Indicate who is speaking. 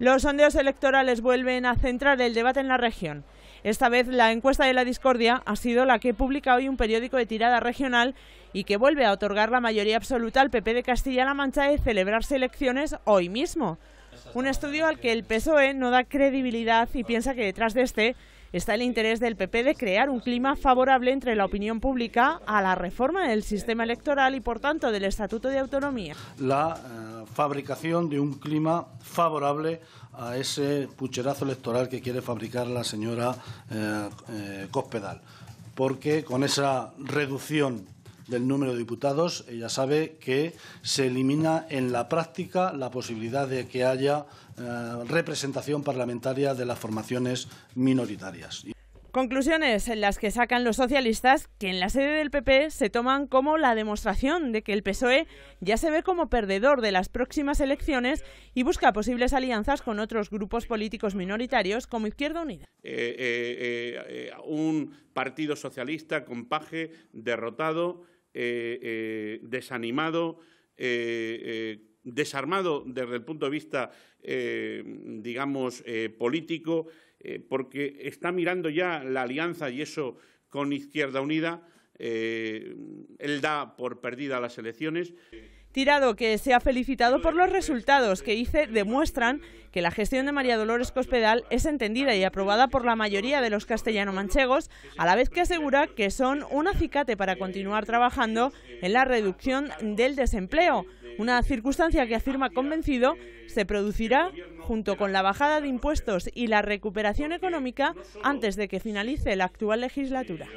Speaker 1: Los sondeos electorales vuelven a centrar el debate en la región. Esta vez la encuesta de la discordia ha sido la que publica hoy un periódico de tirada regional y que vuelve a otorgar la mayoría absoluta al PP de Castilla-La Mancha de celebrarse elecciones hoy mismo. Un estudio al que el PSOE no da credibilidad y piensa que detrás de este está el interés del PP de crear un clima favorable entre la opinión pública a la reforma del sistema electoral y, por tanto, del Estatuto de Autonomía.
Speaker 2: La eh, fabricación de un clima favorable a ese pucherazo electoral que quiere fabricar la señora eh, eh, Cospedal, porque con esa reducción del número de diputados, ella sabe que se elimina en la práctica la posibilidad de que haya eh, representación parlamentaria de las formaciones minoritarias.
Speaker 1: Conclusiones en las que sacan los socialistas que en la sede del PP se toman como la demostración de que el PSOE ya se ve como perdedor de las próximas elecciones y busca posibles alianzas con otros grupos políticos minoritarios como Izquierda Unida.
Speaker 3: Eh, eh, un partido socialista con paje derrotado eh, eh, desanimado, eh, desarmado desde el punto de vista, digamos, político, porque está mirando ya la alianza y eso con Izquierda Unida eh, él da por perdida las elecciones.
Speaker 1: Tirado, que se ha felicitado por los resultados que hice, demuestran que la gestión de María Dolores Cospedal es entendida y aprobada por la mayoría de los castellano-manchegos, a la vez que asegura que son un acicate para continuar trabajando en la reducción del desempleo, una circunstancia que afirma convencido se producirá junto con la bajada de impuestos y la recuperación económica antes de que finalice la actual legislatura.